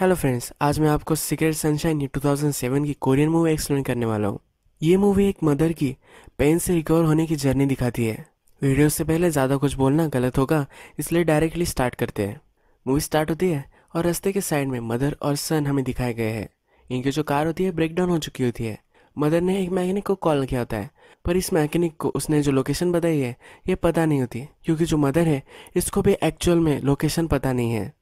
hello friends आज मैं आपको सीक्रेट सनशाइन 2007 की कोरियन मूवी एक्सप्लेन करने वाला हूँ ये मूवी एक मदर की पेन से रिकवर होने की जर्नी दिखाती है वीडियो से पहले ज़्यादा कुछ बोलना गलत होगा इसलिए डायरेक्टली स्टार्ट करते हैं मूवी स्टार्ट होती है और रास्ते के साइड में मदर और सन हमें दिखाए गए हैं इनकी जो कार होती है ब्रेकडाउन हो चुकी होती है मदर ने एक मैकेनिक को कॉल किया होता है पर इस मैकेनिक को उसने जो लोकेशन बताई है ये पता नहीं होती क्योंकि जो मदर है इसको भी एक्चुअल में लोकेशन पता नहीं है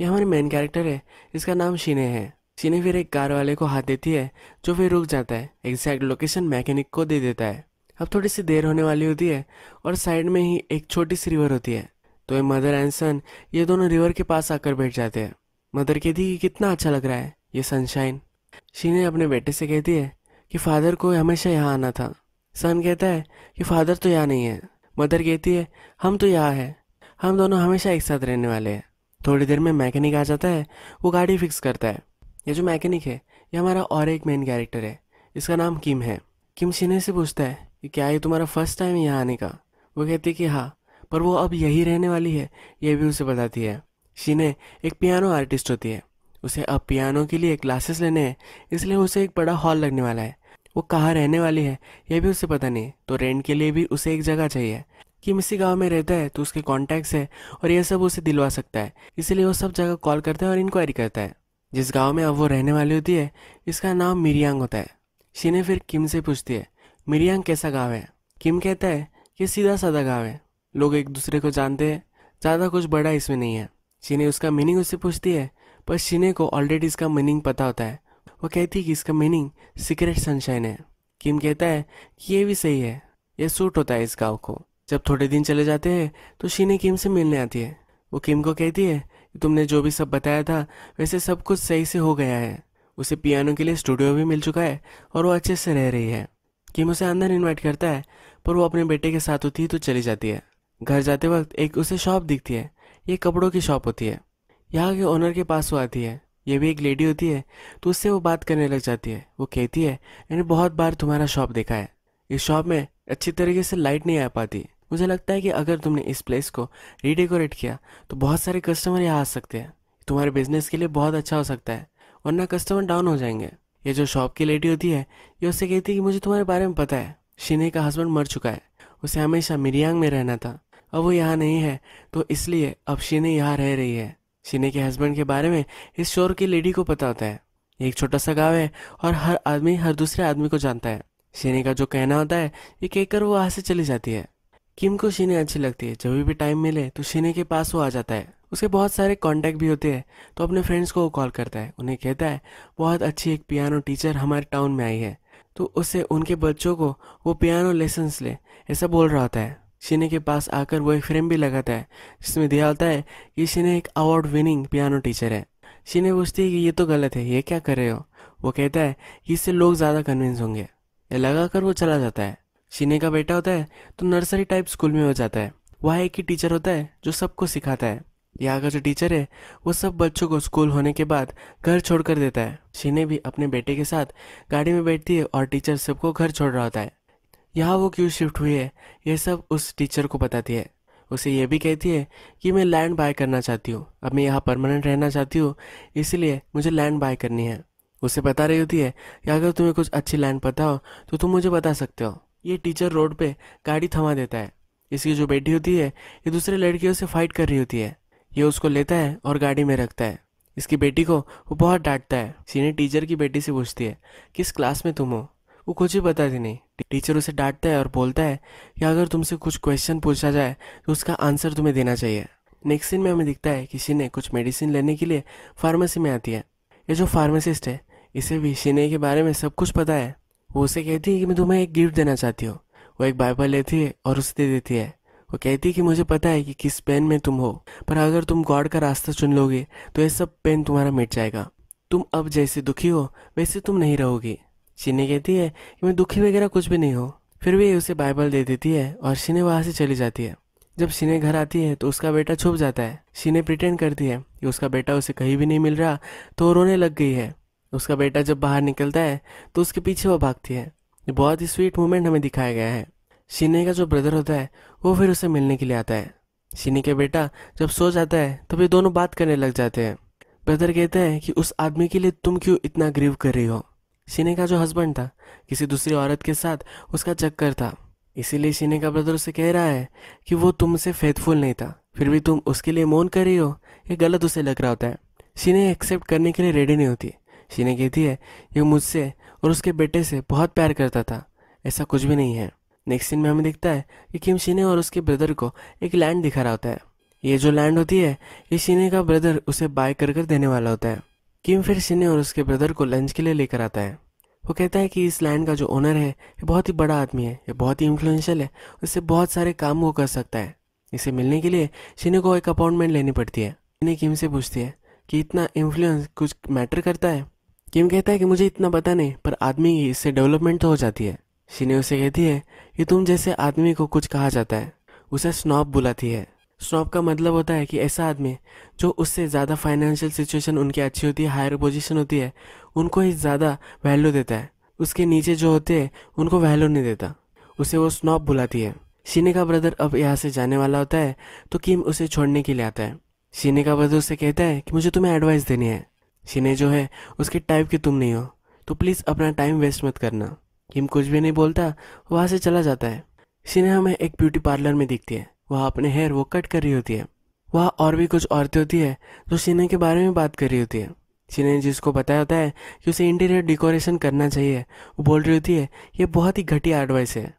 ये हमारे मेन कैरेक्टर है इसका नाम शीने है शीने फिर एक कार वाले को हाथ देती है जो फिर रुक जाता है एग्जैक्ट लोकेशन मैकेनिक को दे देता है अब थोड़ी सी देर होने वाली होती है और साइड में ही एक छोटी सी रिवर होती है तो ये मदर एंड सन ये दोनों रिवर के पास आकर बैठ जाते हैं मदर कहती है कि कितना अच्छा लग रहा है ये सनशाइन शीने अपने बेटे से कहती है कि फादर को हमेशा यहाँ आना था सन कहता है कि फादर तो यहाँ नहीं है मदर कहती है हम तो यहाँ है हम दोनों हमेशा एक साथ रहने वाले हैं थोड़ी देर में मैकेनिक आ जाता है वो गाड़ी फिक्स करता है ये जो मैकेनिक है ये हमारा और एक मेन कैरेक्टर है इसका नाम किम है किम सीने से पूछता है कि क्या ये तुम्हारा फर्स्ट टाइम यहाँ आने का वो कहती है कि हाँ पर वो अब यही रहने वाली है ये भी उसे बताती है शीने एक पियानो आर्टिस्ट होती है उसे अब पियानो के लिए क्लासेस लेने हैं इसलिए उसे एक बड़ा हॉल लगने वाला है वो कहाँ रहने वाली है यह भी उसे पता नहीं तो रेंट के लिए भी उसे एक जगह चाहिए कि मिसी इसी गाँव में रहता है तो उसके कॉन्टैक्ट्स है और यह सब उसे दिलवा सकता है इसीलिए वो सब जगह कॉल करता है और इंक्वायरी करता है जिस गाँव में अब वो रहने वाली होती है इसका नाम मिरियांग होता है शीने फिर किम से पूछती है मिरियांग कैसा गाँव है किम कहता है कि सीधा साधा गाँव है लोग एक दूसरे को जानते हैं ज़्यादा कुछ बड़ा इसमें नहीं है शीने उसका मीनिंग उससे पूछती है पर शीने को ऑलरेडी इसका मीनिंग पता होता है वो कहती है कि इसका मीनिंग सीक्रेट सनशाइन है किम कहता है कि ये भी सही है यह सूट होता है इस गाँव को जब थोड़े दिन चले जाते हैं तो शीने किम से मिलने आती है वो किम को कहती है कि तुमने जो भी सब बताया था वैसे सब कुछ सही से हो गया है उसे पियानो के लिए स्टूडियो भी मिल चुका है और वो अच्छे से रह रही है किम उसे अंदर इन्वाइट करता है पर वो अपने बेटे के साथ होती है तो चली जाती है घर जाते वक्त एक उसे शॉप दिखती है ये कपड़ों की शॉप होती है यहाँ के ओनर के पास वो आती है ये भी एक लेडी होती है तो उससे वो बात करने लग जाती है वो कहती है मैंने बहुत बार तुम्हारा शॉप देखा है इस शॉप में अच्छी तरीके से लाइट नहीं आ पाती मुझे लगता है कि अगर तुमने इस प्लेस को रीडेकोरेट किया तो बहुत सारे कस्टमर यहाँ आ सकते हैं तुम्हारे बिजनेस के लिए बहुत अच्छा हो सकता है वरना कस्टमर डाउन हो जाएंगे ये जो शॉप की लेडी होती है ये उससे कहती है कि मुझे तुम्हारे बारे में पता है शिने का हस्बैंड मर चुका है उसे हमेशा मिरियांग में रहना था अब वो यहाँ नहीं है तो इसलिए अब शिने यहाँ रह रही है शिने के हस्बैंड के बारे में इस शोर की लेडी को पता होता है एक छोटा सा गाँव है और हर आदमी हर दूसरे आदमी को जानता है शिने का जो कहना होता है ये कहकर वो वहाँ से चली जाती है किम को शीने अच्छी लगती है जब भी टाइम मिले तो शीने के पास वो आ जाता है उसके बहुत सारे कॉन्टेक्ट भी होते हैं तो अपने फ्रेंड्स को कॉल करता है उन्हें कहता है बहुत अच्छी एक पियानो टीचर हमारे टाउन में आई है तो उससे उनके बच्चों को वो पियानो लेसन्स ले ऐसा बोल रहा होता है शीने के पास आकर वो एक फ्रेम भी लगाता है जिसमें दिया होता है कि शीने एक अवार्ड विनिंग पियानो टीचर है शीने पूछती है कि ये तो गलत है ये क्या कर रहे हो वो कहता है कि इससे लोग ज़्यादा कन्विंस होंगे ये लगा कर वो चला जाता है सीने का बेटा होता है तो नर्सरी टाइप स्कूल में हो जाता है वहाँ एक ही टीचर होता है जो सबको सिखाता है यहाँ का जो टीचर है वो सब बच्चों को स्कूल होने के बाद घर छोड़ कर देता है शीने भी अपने बेटे के साथ गाड़ी में बैठती है और टीचर सबको घर छोड़ रहा होता है यहाँ वो क्यों शिफ्ट हुई है ये सब उस टीचर को बताती है उसे ये भी कहती है कि मैं लैंड बाय करना चाहती हूँ अब मैं यहाँ परमानेंट रहना चाहती हूँ इसीलिए मुझे लैंड बाय करनी है उसे बता रही होती है कि अगर तुम्हें कुछ अच्छी लैंड पता हो तो तुम मुझे बता सकते हो ये टीचर रोड पे गाड़ी थमा देता है इसकी जो बेटी होती है ये दूसरे लड़कियों से फाइट कर रही होती है ये उसको लेता है और गाड़ी में रखता है इसकी बेटी को वो बहुत डांटता है सीनियर टीचर की बेटी से पूछती है किस क्लास में तुम हो वो कुछ ही बताती नहीं टीचर उसे डांटता है और बोलता है कि अगर तुमसे कुछ क्वेश्चन पूछा जाए तो उसका आंसर तुम्हें देना चाहिए नेक्स्ट सीन में हमें दिखता है कि सीने कुछ मेडिसिन लेने के लिए फार्मेसी में आती है ये जो फार्मासिस्ट है इसे भी सीने के बारे में सब कुछ पता है वो उसे कहती है कि मैं तुम्हें एक गिफ्ट देना चाहती हूँ वो एक बाइबल लेती है और उसे दे देती है वो कहती है कि मुझे पता है कि किस पेन में तुम हो पर अगर तुम गॉड का रास्ता चुन लोगे तो ये सब पेन तुम्हारा मिट जाएगा तुम अब जैसे दुखी हो वैसे तुम नहीं रहोगी चीनी कहती है कि मैं दुखी वगैरह कुछ भी नहीं हो फिर भी उसे बाइबल दे देती है और शीने वहाँ से चली जाती है जब शीने घर आती है तो उसका बेटा छुप जाता है शीने प्रिटेंड करती है कि उसका बेटा उसे कहीं भी नहीं मिल रहा तो रोने लग गई है उसका बेटा जब बाहर निकलता है तो उसके पीछे वो भागती है बहुत ही स्वीट मोमेंट हमें दिखाया गया है शीने का जो ब्रदर होता है वो फिर उसे मिलने के लिए आता है शीने का बेटा जब सो जाता है तो ये दोनों बात करने लग जाते हैं ब्रदर कहते हैं कि उस आदमी के लिए तुम क्यों इतना ग्रीव कर रही हो शीने का जो हस्बैंड था किसी दूसरी औरत के साथ उसका चक्कर था इसीलिए शीने का ब्रदर उसे कह रहा है कि वो तुमसे फेथफुल नहीं था फिर भी तुम उसके लिए मौन कर रही हो ये गलत उसे लग रहा होता है शीने एक्सेप्ट करने के लिए रेडी नहीं होती शी कहती है ये मुझसे और उसके बेटे से बहुत प्यार करता था ऐसा कुछ भी नहीं है नेक्स्ट सीन में हमें दिखता है कि किम शीने और उसके ब्रदर को एक लैंड दिखा रहा होता है ये जो लैंड होती है ये शीने का ब्रदर उसे बाय कर कर देने वाला होता है किम फिर शीने और उसके ब्रदर को लंच के लिए लेकर आता है वो कहता है कि इस लैंड का जो ओनर है ये बहुत ही बड़ा आदमी है ये बहुत ही इन्फ्लुएंशियल है उससे बहुत सारे काम वो कर सकता है इसे मिलने के लिए शीने को एक अपॉइंटमेंट लेनी पड़ती है शीने किम से पूछती है कि इतना इन्फ्लुएंस कुछ मैटर करता है किम कहता है कि मुझे इतना पता नहीं पर आदमी की इससे डेवलपमेंट तो हो जाती है शीने उसे कहती है कि तुम जैसे आदमी को कुछ कहा जाता है उसे स्नॉप बुलाती है स्नॉप का मतलब होता है कि ऐसा आदमी जो उससे ज़्यादा फाइनेंशियल सिचुएशन उनकी अच्छी होती है हायर पोजिशन होती है उनको ही ज़्यादा वैल्यू देता है उसके नीचे जो होते हैं उनको वैल्यू नहीं देता उसे वो स्नॉप बुलाती है शीने का ब्रदर अब यहाँ से जाने वाला होता है तो किम उसे छोड़ने के लिए आता है शीने का ब्रदर उसे कहता है कि मुझे तुम्हें एडवाइस देनी है सिने जो है उसके टाइप के तुम नहीं हो तो प्लीज़ अपना टाइम वेस्ट मत करना किम कुछ भी नहीं बोलता वहां से चला जाता है सिने हमें एक ब्यूटी पार्लर में दिखती है वहाँ अपने हेयर वो कट कर रही होती है वहाँ और भी कुछ औरतें होती है जो सिने के बारे में बात कर रही होती है सिने जिसको बताया होता है कि उसे इंटीरियर डेकोरेशन करना चाहिए वो बोल रही होती है ये बहुत ही घटिया एडवाइस है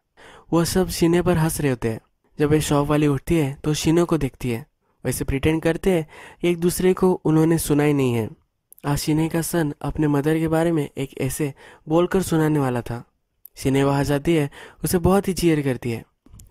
वो सब सिने पर हंस रहे होते हैं जब ये शॉप वाली उठती है तो सिनो को देखती है वैसे प्रिटेंड करते हैं एक दूसरे को उन्होंने सुना ही नहीं है आज सिने का सन अपने मदर के बारे में एक ऐसे बोलकर सुनाने वाला था सिने वहाँ जाती है उसे बहुत ही चीयर करती है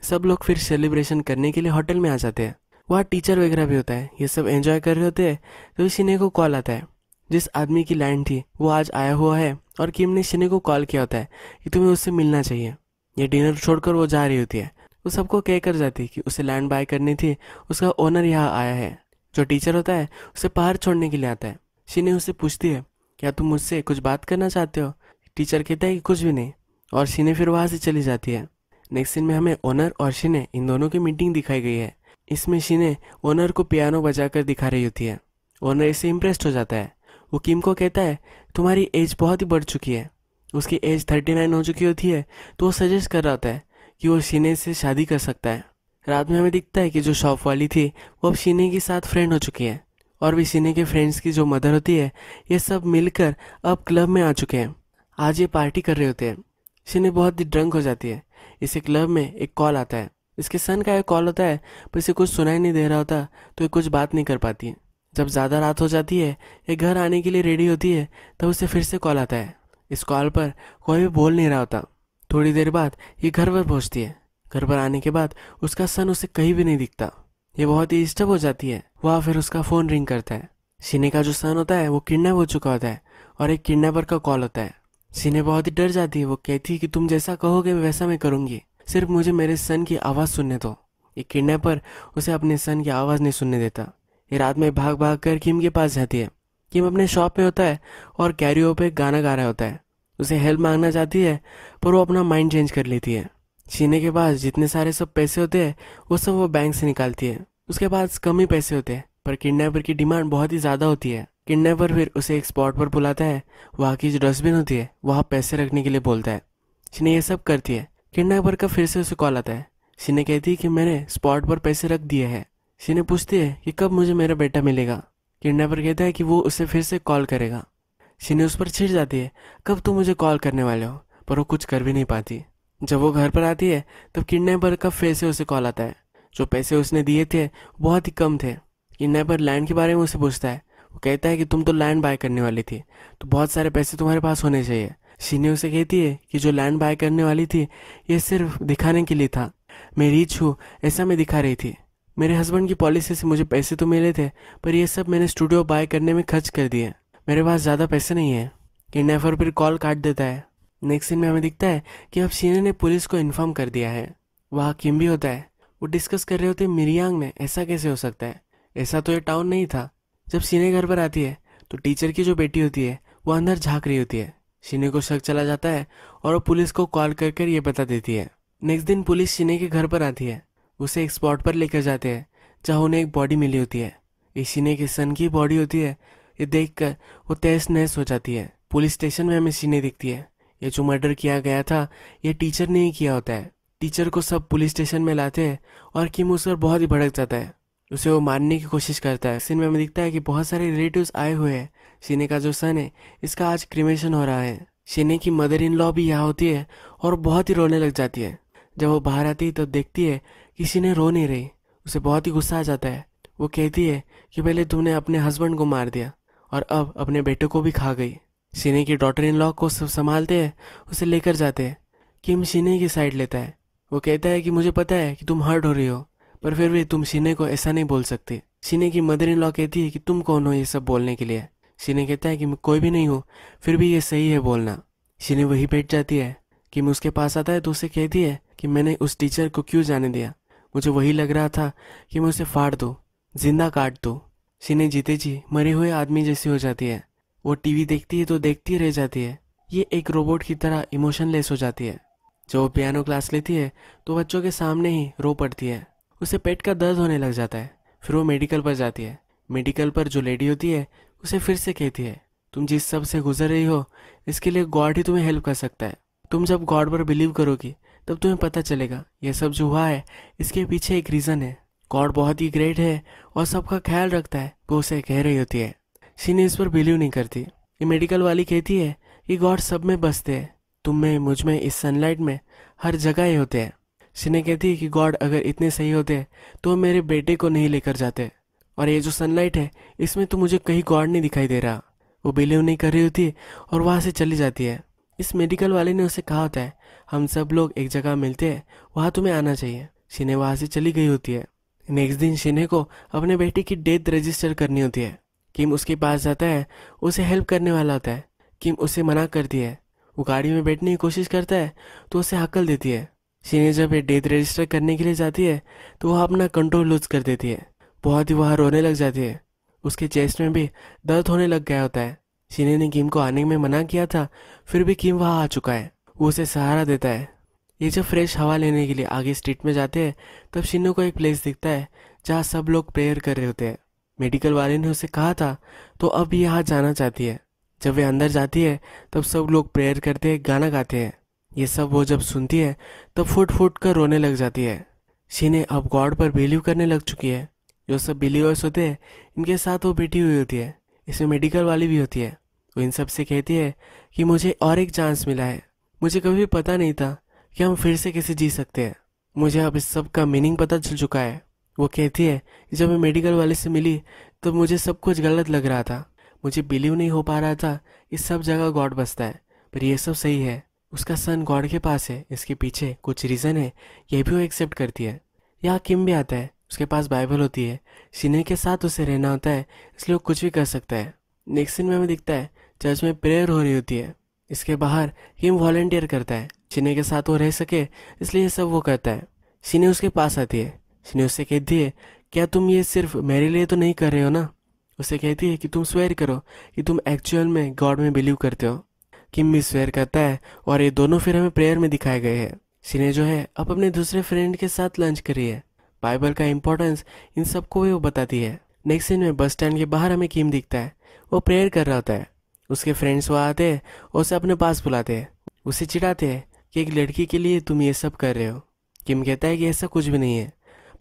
सब लोग फिर सेलिब्रेशन करने के लिए होटल में आ जाते हैं वहाँ टीचर वगैरह भी होता है ये सब एंजॉय कर रहे होते हैं तो सिने को कॉल आता है जिस आदमी की लाइन थी वो आज आया हुआ है और किम ने सिने को कॉल किया होता है कि तुम्हें उससे मिलना चाहिए ये डिनर छोड़कर वो जा रही होती है वो सबको कह कर जाती है कि उसे लैंड बाय करनी थी उसका ओनर यहाँ आया है जो टीचर होता है उसे बाहर छोड़ने के लिए आता है शीने उससे पूछती है क्या तुम मुझसे कुछ बात करना चाहते हो टीचर कहता है कि कुछ भी नहीं और सीने फिर वहां से चली जाती है नेक्स्ट सीन में हमें ओनर और सीने इन दोनों की मीटिंग दिखाई गई है इसमें शीने ओनर को पियानो बजाकर दिखा रही होती है ओनर इससे इम्प्रेस्ड हो जाता है वो किम को कहता है तुम्हारी एज बहुत ही बढ़ चुकी है उसकी एज थर्टी नाइन हो चुकी होती है तो वो सजेस्ट कर रहा होता है कि वो सीने से शादी कर सकता है रात में हमें दिखता है कि जो शॉप वाली थी वो अब सीने के साथ फ्रेंड हो चुकी है और भी सिने के फ्रेंड्स की जो मदर होती है ये सब मिलकर अब क्लब में आ चुके हैं आज ये पार्टी कर रहे होते हैं सिने बहुत ही ड्रंक हो जाती है इसे क्लब में एक कॉल आता है इसके सन का एक कॉल होता है पर इसे कुछ सुनाई नहीं दे रहा होता तो ये कुछ बात नहीं कर पाती है जब ज़्यादा रात हो जाती है ये घर आने के लिए रेडी होती है तब तो उसे फिर से कॉल आता है इस कॉल पर कोई भी बोल नहीं रहा होता थोड़ी देर बाद ये घर पर पहुँचती है घर पर आने के बाद उसका सन उसे कहीं भी नहीं दिखता ये बहुत ही डिस्टर्ब हो जाती है वह फिर उसका फ़ोन रिंग करता है सीने का जो सन होता है वो किडनैप हो चुका होता है और एक किडनैपर का कॉल होता है सीने बहुत ही डर जाती है वो कहती है कि तुम जैसा कहोगे वैसा मैं करूँगी सिर्फ मुझे मेरे सन की आवाज़ सुनने दो ये किडनैपर उसे अपने सन की आवाज़ नहीं सुनने देता ये रात में भाग भाग कर किम के पास जाती है किम अपने शॉप में होता है और कैरियो पे गाना गा रहा होता है उसे हेल्प मांगना चाहती है पर वो अपना माइंड चेंज कर लेती है सीने के पास जितने सारे सब पैसे होते हैं वो सब वो बैंक से निकालती है उसके पास कम ही पैसे होते हैं पर किडनैपर की डिमांड बहुत ही ज़्यादा होती है किडनैपर फिर उसे एक स्पॉट पर बुलाता है वहाँ की जो डस्टबिन होती है वहाँ पैसे रखने के लिए बोलता है शिने ये सब करती है किडनैपर का फिर से उसे कॉल आता है शिने कहती है कि मैंने स्पॉट पर पैसे रख दिए है शिने पूछती है कि कब मुझे मेरा बेटा मिलेगा किडनैपर कहता है कि वो उसे फिर से कॉल करेगा शिने उस पर छिड़ जाती है कब तुम मुझे कॉल करने वाले हो पर वो कुछ कर भी नहीं पाती जब वो घर पर आती है तब किडनैपर का फिर से उसे कॉल आता है जो पैसे उसने दिए थे बहुत ही कम थे पर लैंड के बारे में उसे पूछता है वो कहता है कि तुम तो लैंड बाय करने वाली थी तो बहुत सारे पैसे तुम्हारे पास होने चाहिए शीनी उसे कहती है कि जो लैंड बाय करने वाली थी ये सिर्फ दिखाने के लिए था मैं रिच हूँ ऐसा मैं दिखा रही थी मेरे हस्बैंड की पॉलिसी से मुझे पैसे तो मिले थे पर यह सब मैंने स्टूडियो बाय करने में खर्च कर दिए मेरे पास ज़्यादा पैसे नहीं है किडनैपर फिर कॉल काट देता है नेक्स्ट सीन में हमें दिखता है कि अब शीने ने पुलिस को इन्फॉर्म कर दिया है वहाँ किम भी होता है वो डिस्कस कर रहे होते मिरियांग में ऐसा कैसे हो सकता है ऐसा तो ये टाउन नहीं था जब सीने घर पर आती है तो टीचर की जो बेटी होती है वो अंदर झाँक रही होती है सीने को शक चला जाता है और वो पुलिस को कॉल कर कर ये बता देती है नेक्स्ट दिन पुलिस सीने के घर पर आती है उसे एक स्पॉट पर लेकर जाते हैं जहाँ उन्हें एक बॉडी मिली होती है ये सीने के सन की बॉडी होती है ये देख कर वो तेज नहस हो जाती है पुलिस स्टेशन में हमें सीने दिखती है ये जो मर्डर किया गया था ये टीचर ने ही किया होता है टीचर को सब पुलिस स्टेशन में लाते हैं और किम उस पर बहुत ही भड़क जाता है उसे वो मारने की कोशिश करता है सीन में हमें दिखता है कि बहुत सारे रिलेटिव्स आए हुए हैं सीने का जो सन है इसका आज क्रिमेशन हो रहा है सीने की मदर इन लॉ भी यहाँ होती है और बहुत ही रोने लग जाती है जब वो बाहर आती है तब तो देखती है कि सीने रो नहीं रही उसे बहुत ही गुस्सा आ जाता है वो कहती है कि पहले तुमने अपने हस्बैंड को मार दिया और अब अपने बेटे को भी खा गई सीने की डॉटर इन लॉ को सब संभालते हैं उसे लेकर जाते हैं किम सीने की साइड लेता है वो कहता है कि मुझे पता है कि तुम हर्ट हो रही हो पर फिर भी तुम सीने को ऐसा नहीं बोल सकते सीने की मदर इन लॉ कहती है कि तुम कौन हो ये सब बोलने के लिए सीने कहता है कि मैं कोई भी नहीं हूँ फिर भी ये सही है बोलना सीने वही बैठ जाती है कि मैं उसके पास आता है तो उसे कहती है कि मैंने उस टीचर को क्यों जाने दिया मुझे वही लग रहा था कि मैं उसे फाड़ दो जिंदा काट दो सीने जीते जी मरे हुए आदमी जैसी हो जाती है वो टीवी देखती है तो देखती रह जाती है ये एक रोबोट की तरह इमोशनलेस हो जाती है जब वो पियानो क्लास लेती है तो बच्चों के सामने ही रो पड़ती है उसे पेट का दर्द होने लग जाता है फिर वो मेडिकल पर जाती है मेडिकल पर जो लेडी होती है उसे फिर से कहती है तुम जिस सब से गुजर रही हो इसके लिए गॉड ही तुम्हें हेल्प कर सकता है तुम जब गॉड पर बिलीव करोगी तब तुम्हें पता चलेगा यह सब जो हुआ है इसके पीछे एक रीज़न है गॉड बहुत ही ग्रेट है और सबका ख्याल रखता है वो उसे कह रही होती है शीनी इस पर बिलीव नहीं करती ये मेडिकल वाली कहती है कि गॉड सब में बसते हैं तुम में मुझ में इस सनलाइट में हर जगह ही होते हैं सिने कहती है कि गॉड अगर इतने सही होते हैं तो मेरे बेटे को नहीं लेकर जाते और ये जो सनलाइट है इसमें तो मुझे कहीं गॉड नहीं दिखाई दे रहा वो बिलीव नहीं कर रही होती है और वहाँ से चली जाती है इस मेडिकल वाले ने उसे कहा होता है हम सब लोग एक जगह मिलते हैं वहाँ तुम्हें आना चाहिए शिने वहाँ से चली गई होती है नेक्स्ट दिन शिने को अपने बेटे की डेथ रजिस्टर करनी होती है किम उसके पास जाता है उसे हेल्प करने वाला होता है किम उसे मना करती है वो गाड़ी में बैठने की कोशिश करता है तो उसे हकल देती है सीनियर जब ये डेथ रजिस्टर करने के लिए जाती है तो वह अपना कंट्रोल लूज कर देती है बहुत ही वह रोने लग जाती है उसके चेस्ट में भी दर्द होने लग गया होता है सीनियर ने किम को आने में मना किया था फिर भी किम वहाँ आ चुका है वो उसे सहारा देता है ये जब फ्रेश हवा लेने के लिए आगे स्ट्रीट में जाते हैं तब शिनो को एक प्लेस दिखता है जहाँ सब लोग प्रेयर कर रहे होते हैं मेडिकल वाले ने उसे कहा था तो अब यहाँ जाना चाहती है जब वे अंदर जाती है तब सब लोग प्रेयर करते हैं गाना गाते हैं ये सब वो जब सुनती है तब फुट फुट कर रोने लग जाती है शीने अब गॉड पर बिलीव करने लग चुकी है जो सब बिलीवर्स होते हैं इनके साथ वो बैठी हुई होती है इसमें मेडिकल वाली भी होती है वो इन सब से कहती है कि मुझे और एक चांस मिला है मुझे कभी पता नहीं था कि हम फिर से कैसे जी सकते हैं मुझे अब इस सब का मीनिंग पता चल चुका है वो कहती है जब मैं मेडिकल वाले से मिली तो मुझे सब कुछ गलत लग रहा था मुझे बिलीव नहीं हो पा रहा था इस सब जगह गॉड बसता है पर यह सब सही है उसका सन गॉड के पास है इसके पीछे कुछ रीज़न है यह भी वो एक्सेप्ट करती है यहाँ किम भी आता है उसके पास बाइबल होती है सीने के साथ उसे रहना होता है इसलिए वो कुछ भी कर सकता है नेक्स्ट दिन में हमें दिखता है चर्च में प्रेयर हो रही होती है इसके बाहर किम वॉल्टियर करता है सीने के साथ वो रह सके इसलिए ये सब वो करता है सीने उसके पास आती है सीने उससे कहती है क्या तुम ये सिर्फ मेरे लिए तो नहीं कर रहे हो ना उसे कहती है कि तुम स्वेयर करो कि तुम एक्चुअल में गॉड में बिलीव करते हो किम भी स्वेयर करता है और ये दोनों फिर हमें प्रेयर में दिखाए गए हैं सिने जो है अब अपने दूसरे फ्रेंड के साथ लंच करी है बाइबल का इंपॉर्टेंस इन सबको भी वो बताती है नेक्स्ट सीन में बस स्टैंड के बाहर हमें किम दिखता है वो प्रेयर कर रहा होता है उसके फ्रेंड्स वो आते हैं और उसे अपने पास बुलाते हैं उसे चिढ़ाते हैं कि एक लड़की के लिए तुम ये सब कर रहे हो किम कहता है कि ऐसा कुछ भी नहीं है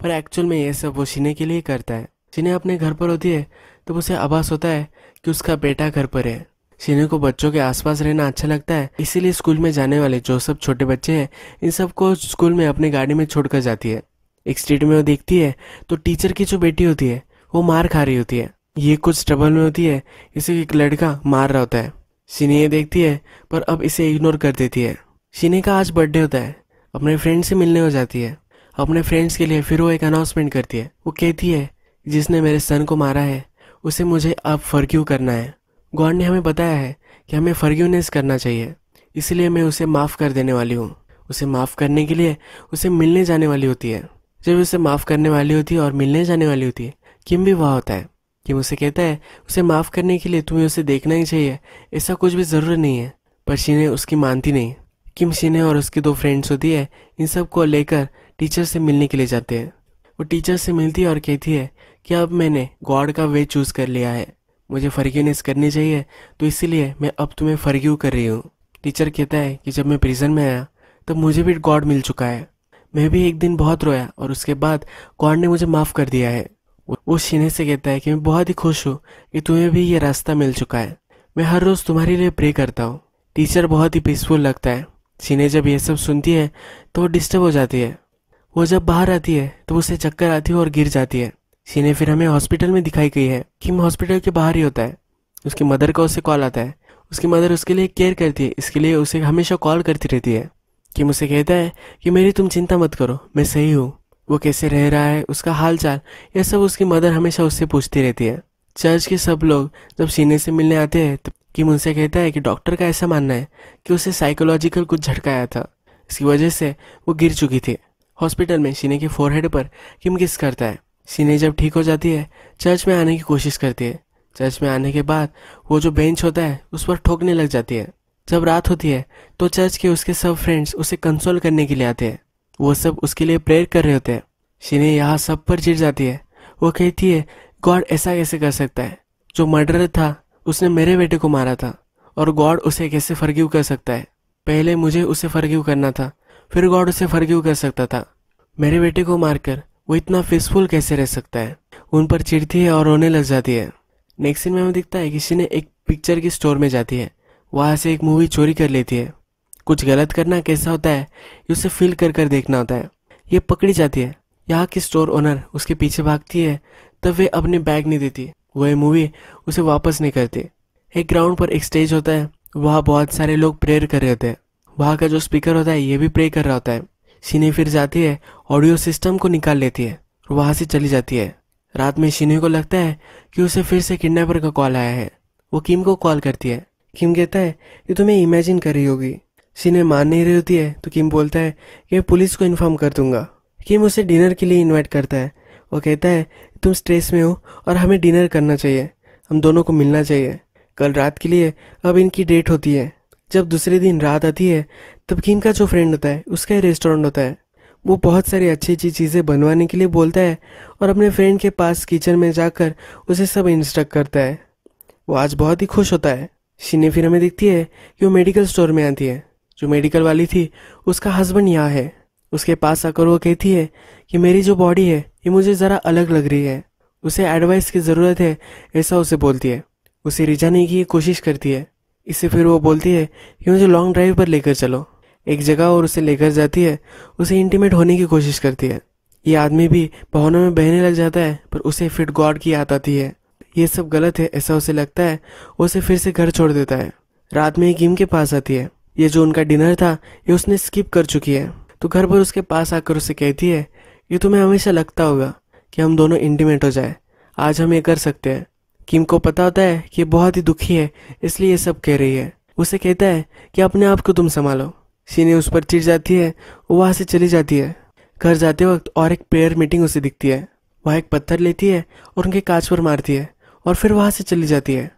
पर एक्चुअल में ये सब वो शिने के लिए करता है शिने अपने घर पर होती है तब उसे आभास होता है कि उसका बेटा घर पर है सीनियर को बच्चों के आसपास रहना अच्छा लगता है इसीलिए स्कूल में जाने वाले जो सब छोटे बच्चे हैं इन सबको स्कूल में अपनी गाड़ी में छोड़कर जाती है एक स्ट्रीट में वो देखती है तो टीचर की जो बेटी होती है वो मार खा रही होती है ये कुछ ट्रबल में होती है इसे एक लड़का मार रहा होता है सीने ये देखती है पर अब इसे इग्नोर कर देती है सीने का आज बर्थडे होता है अपने फ्रेंड से मिलने हो जाती है अपने फ्रेंड्स के लिए फिर वो एक अनाउंसमेंट करती है वो कहती है जिसने मेरे सन को मारा है उसे मुझे अब फर्ग्यू करना है गॉड ने हमें बताया है कि हमें फर्ग्यूनेस करना चाहिए इसलिए मैं उसे माफ़ कर देने वाली हूँ उसे माफ़ करने के लिए उसे मिलने जाने वाली होती है जब उसे माफ़ करने वाली होती है और मिलने जाने वाली होती है किम भी वह होता है किम उसे कहता है उसे माफ़ करने के लिए तुम्हें उसे देखना ही चाहिए ऐसा कुछ भी ज़रूरी नहीं है पर शीने उसकी मानती नहीं किम शीने और उसकी दो फ्रेंड्स होती है इन सब को लेकर टीचर से मिलने के लिए जाते हैं वो टीचर से मिलती है और कहती है कि अब मैंने गॉड का वे चूज़ कर लिया है मुझे फर्ग्यूनेस करनी चाहिए तो इसीलिए मैं अब तुम्हें फर्ग्यू कर रही हूँ टीचर कहता है कि जब मैं प्रिजन में आया तब मुझे भी गॉड मिल चुका है मैं भी एक दिन बहुत रोया और उसके बाद गॉड ने मुझे माफ़ कर दिया है वो शीने से कहता है कि मैं बहुत ही खुश हूँ कि तुम्हें भी ये रास्ता मिल चुका है मैं हर रोज़ तुम्हारे लिए प्रे करता हूँ टीचर बहुत ही पीसफुल लगता है शीने जब ये सब सुनती है तो वो डिस्टर्ब हो जाती है वो जब बाहर आती है तो उसे चक्कर आती है और गिर जाती है सीने फिर हमें हॉस्पिटल में दिखाई गई है किम हॉस्पिटल के बाहर ही होता है उसकी मदर का उसे कॉल आता है उसकी मदर उसके लिए केयर करती है इसके लिए उसे हमेशा कॉल करती रहती है किम उसे कहता है कि मेरी तुम चिंता मत करो मैं सही हूँ वो कैसे रह रहा है उसका हाल चाल यह सब उसकी मदर हमेशा उससे पूछती रहती है चर्च के सब लोग जब सीने से मिलने आते हैं तो किम उनसे कहता है कि डॉक्टर का ऐसा मानना है कि उसे साइकोलॉजिकल कुछ झटकाया था इसकी वजह से वो गिर चुकी थी हॉस्पिटल में सीने के फोरहेड पर किम किस करता है सीने जब ठीक हो जाती है चर्च में आने की कोशिश करती है चर्च में आने के बाद वो जो बेंच होता है उस पर ठोकने लग जाती है जब रात होती है तो चर्च के उसके सब फ्रेंड्स उसे कंसोल करने के लिए आते हैं वो सब उसके लिए प्रेयर कर रहे होते हैं सीने यहाँ सब पर चिड़ जाती है वो कहती है गॉड ऐसा कैसे कर सकता है जो मर्डर था उसने मेरे बेटे को मारा था और गॉड उसे कैसे फर्गीव कर सकता है पहले मुझे उसे फर्गीव करना था फिर गॉड उसे फर्ग्यू कर सकता था मेरे बेटे को मारकर वो इतना फेसफुल कैसे रह सकता है उन पर चिड़ती है और रोने लग जाती है नेक्स्ट सीन में हमें दिखता है किसी ने एक पिक्चर की स्टोर में जाती है वहाँ से एक मूवी चोरी कर लेती है कुछ गलत करना कैसा होता है ये उसे फील कर कर देखना होता है ये पकड़ी जाती है यहाँ की स्टोर ओनर उसके पीछे भागती है तब वे अपने बैग नहीं देती वह मूवी उसे वापस नहीं करती एक ग्राउंड पर एक स्टेज होता है वहाँ बहुत सारे लोग प्रेयर कर रहे थे वहाँ का जो स्पीकर होता है ये भी प्रे कर रहा होता है शिनी फिर जाती है ऑडियो सिस्टम को निकाल लेती है और वहाँ से चली जाती है रात में शिनी को लगता है कि उसे फिर से किडनेपर का कॉल आया है वो किम को कॉल करती है किम कहता है कि तुम्हें इमेजिन कर रही होगी शिनी मान नहीं रही होती है तो किम बोलता है कि मैं पुलिस को इन्फॉर्म कर दूंगा किम उसे डिनर के लिए इन्वाइट करता है वो कहता है तुम स्ट्रेस में हो और हमें डिनर करना चाहिए हम दोनों को मिलना चाहिए कल रात के लिए अब इनकी डेट होती है जब दूसरे दिन रात आती है तब किम का जो फ्रेंड होता है उसका ही रेस्टोरेंट होता है वो बहुत सारी अच्छी अच्छी चीज़ें बनवाने के लिए बोलता है और अपने फ्रेंड के पास किचन में जाकर उसे सब इंस्ट्रक्ट करता है वो आज बहुत ही खुश होता है शीने फिर हमें दिखती है कि वो मेडिकल स्टोर में आती है जो मेडिकल वाली थी उसका हस्बैंड यहाँ है उसके पास आकर वो कहती है कि मेरी जो बॉडी है ये मुझे ज़रा अलग लग रही है उसे एडवाइस की ज़रूरत है ऐसा उसे बोलती है उसे रिझाने की कोशिश करती है इससे फिर वो बोलती है कि मुझे लॉन्ग ड्राइव पर लेकर चलो एक जगह और उसे लेकर जाती है उसे इंटीमेट होने की कोशिश करती है ये आदमी भी भावनों में बहने लग जाता है पर उसे फिर गॉड की याद आती है ये सब गलत है ऐसा उसे लगता है उसे फिर से घर छोड़ देता है रात में किम के पास आती है ये जो उनका डिनर था ये उसने स्किप कर चुकी है तो घर पर उसके पास आकर उसे कहती है ये तुम्हें हमेशा लगता होगा कि हम दोनों इंटीमेट हो जाए आज हम ये कर सकते हैं किम को पता होता है कि बहुत ही दुखी है इसलिए ये सब कह रही है उसे कहता है कि अपने आप को तुम संभालो सीने उस पर चिढ़ जाती है वो वहां से चली जाती है घर जाते वक्त और एक प्रेयर मीटिंग उसे दिखती है वह एक पत्थर लेती है और उनके कांच पर मारती है और फिर वहां से चली जाती है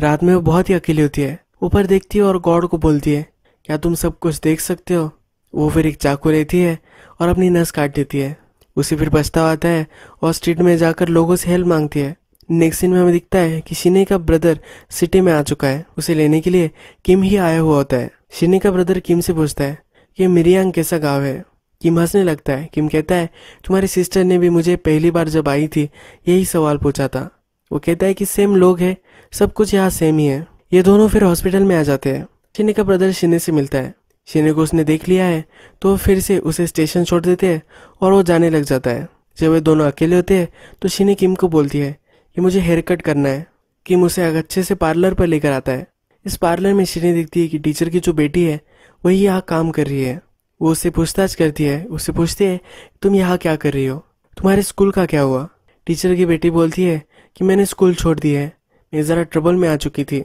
रात में वो बहुत ही अकेली होती है ऊपर देखती है और गॉड को बोलती है क्या तुम सब कुछ देख सकते हो वो फिर एक चाकू लेती है और अपनी नस काट देती है उसे फिर पछतावा आता है और स्ट्रीट में जाकर लोगों से हेल्प मांगती है नेक्स्ट सीन में हमें दिखता है कि शिने का ब्रदर सिटी में आ चुका है उसे लेने के लिए किम ही आया हुआ होता है शिने का ब्रदर किम से पूछता है कि मिरियांग कैसा गाँव है किम हंसने लगता है किम कहता है तुम्हारी सिस्टर ने भी मुझे पहली बार जब आई थी यही सवाल पूछा था वो कहता है कि सेम लोग है सब कुछ यहाँ सेम ही है ये दोनों फिर हॉस्पिटल में आ जाते हैं शिने का ब्रदर शिने से मिलता है शिने को उसने देख लिया है तो फिर से उसे स्टेशन छोड़ देते हैं और वो जाने लग जाता है जब वे दोनों अकेले होते हैं तो शिने किम को बोलती है कि मुझे हेयर कट करना है कि मुझे अच्छे से पार्लर पर लेकर आता है इस पार्लर में श्रीनी दिखती है कि टीचर की जो बेटी है वही यहाँ काम कर रही है वो उससे पूछताछ करती है उससे पूछती है तुम यहाँ क्या कर रही हो तुम्हारे स्कूल का क्या हुआ टीचर की बेटी बोलती है कि मैंने स्कूल छोड़ दिया है मैं ज़रा ट्रबल में आ चुकी थी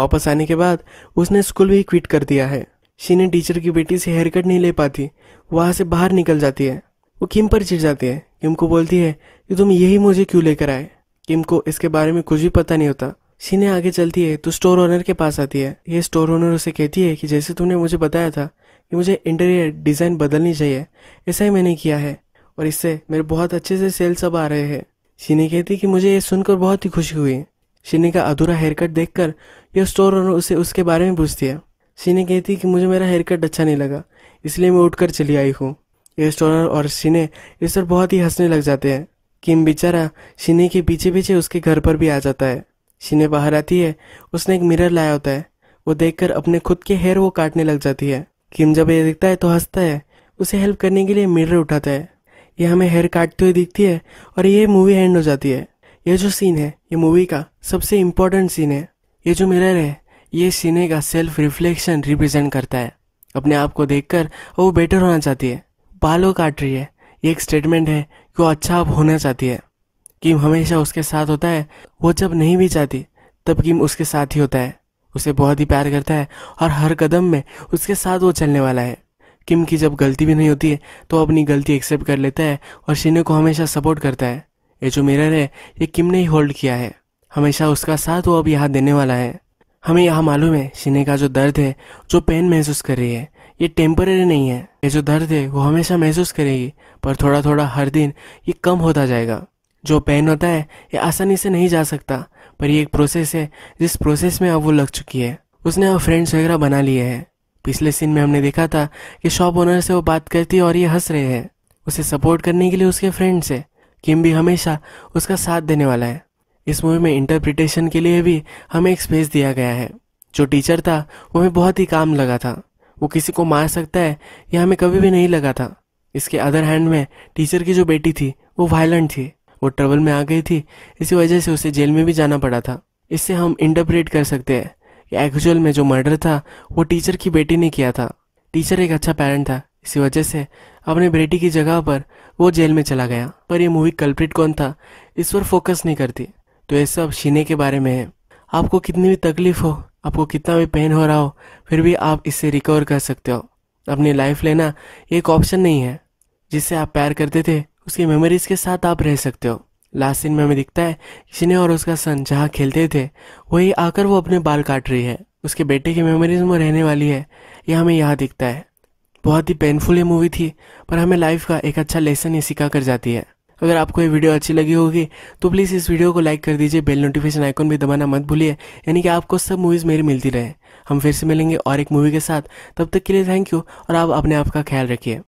वापस आने के बाद उसने स्कूल भी क्विट कर दिया है शीनी टीचर की बेटी से हेयर कट नहीं ले पाती वहाँ से बाहर निकल जाती है वो किम पर चिढ़ जाती है किम को बोलती है कि तुम यही मुझे क्यों लेकर आए किम को इसके बारे में कुछ भी पता नहीं होता सीने आगे चलती है तो स्टोर ओनर के पास आती है ये स्टोर ओनर उसे कहती है कि जैसे तुमने मुझे बताया था कि मुझे इंटीरियर डिज़ाइन बदलनी चाहिए ऐसा ही मैंने किया है और इससे मेरे बहुत अच्छे से सेल्स अब आ रहे हैं सीने कहती कि मुझे ये सुनकर बहुत ही खुशी हुई सीने का अधूरा हेयर कट देख कर ये स्टोर ओनर उसे उसके बारे में पूछती है सीने कहती कि मुझे मेरा हेयर कट अच्छा नहीं लगा इसलिए मैं उठकर चली आई हूँ यह स्टोर ओनर और सीने इस पर बहुत ही हंसने लग जाते हैं किम बेचारा शिने के पीछे पीछे उसके घर पर भी आ जाता है शिने बाहर आती है उसने एक मिरर लाया होता है वो देखकर अपने खुद के हेयर वो काटने लग जाती है किम जब ये दिखता है तो हंसता है उसे हेल्प करने के लिए मिरर उठाता है यह हमें हेयर काटते हुए दिखती है और ये मूवी एंड हो जाती है यह जो सीन है ये मूवी का सबसे इम्पोर्टेंट सीन है ये जो मिरर है ये सीने का सेल्फ रिफ्लेक्शन रिप्रेजेंट करता है अपने आप को देखकर वो बेटर होना चाहती है बालों काट रही है ये एक स्टेटमेंट है वो अच्छा अब होना चाहती है किम हमेशा उसके साथ होता है वो जब नहीं भी चाहती तब किम उसके साथ ही होता है उसे बहुत ही प्यार करता है और हर कदम में उसके साथ वो चलने वाला है किम की जब गलती भी नहीं होती है तो अपनी गलती एक्सेप्ट कर लेता है और शीने को हमेशा सपोर्ट करता है ये जो मिरर है ये किम ने ही होल्ड किया है हमेशा उसका साथ वो अब यहाँ देने वाला है हमें यहाँ मालूम है सीने का जो दर्द है जो पेन महसूस कर रही है ये टेम्पररी नहीं है ये जो दर्द है वो हमेशा महसूस करेगी पर थोड़ा थोड़ा हर दिन ये कम होता जाएगा जो पेन होता है ये आसानी से नहीं जा सकता पर ये एक प्रोसेस है जिस प्रोसेस में अब वो लग चुकी है उसने अब फ्रेंड्स वगैरह बना लिए हैं पिछले सीन में हमने देखा था कि शॉप ओनर से वो बात करती है और ये हंस रहे हैं उसे सपोर्ट करने के लिए उसके फ्रेंड्स है किम भी हमेशा उसका साथ देने वाला है इस मूवी में इंटरप्रिटेशन के लिए भी हमें एक स्पेस दिया गया है जो टीचर था वो हमें बहुत ही काम लगा था वो किसी को मार सकता है यह हमें कभी भी नहीं लगा था इसके अदर हैंड में टीचर की जो बेटी थी वो वायलेंट थी वो ट्रबल में आ गई थी इसी वजह से उसे जेल में भी जाना पड़ा था इससे हम इंटरप्रेट कर सकते हैं कि एक्चुअल में जो मर्डर था वो टीचर की बेटी ने किया था टीचर एक अच्छा पेरेंट था इसी वजह से अपने बेटी की जगह पर वो जेल में चला गया पर यह मूवी कल्प्रिट कौन था इस पर फोकस नहीं करती तो ये सब शीने के बारे में है आपको कितनी भी तकलीफ हो आपको कितना भी पेन हो रहा हो फिर भी आप इससे रिकवर कर सकते हो अपनी लाइफ लेना एक ऑप्शन नहीं है जिससे आप प्यार करते थे उसकी मेमोरीज के साथ आप रह सकते हो लास्ट सीन में हमें दिखता है ने और उसका सन जहाँ खेलते थे वही आकर वो अपने बाल काट रही है उसके बेटे की मेमोरीज में रहने वाली है यह हमें यहाँ दिखता है बहुत ही पेनफुल ये मूवी थी पर हमें लाइफ का एक अच्छा लेसन ये सिखा कर जाती है अगर आपको ये वीडियो अच्छी लगी होगी तो प्लीज़ इस वीडियो को लाइक कर दीजिए बेल नोटिफिकेशन आइकॉन भी दबाना मत भूलिए यानी कि आपको सब मूवीज़ मेरी मिलती रहे हम फिर से मिलेंगे और एक मूवी के साथ तब तक के लिए थैंक यू और आप अपने आप का ख्याल रखिए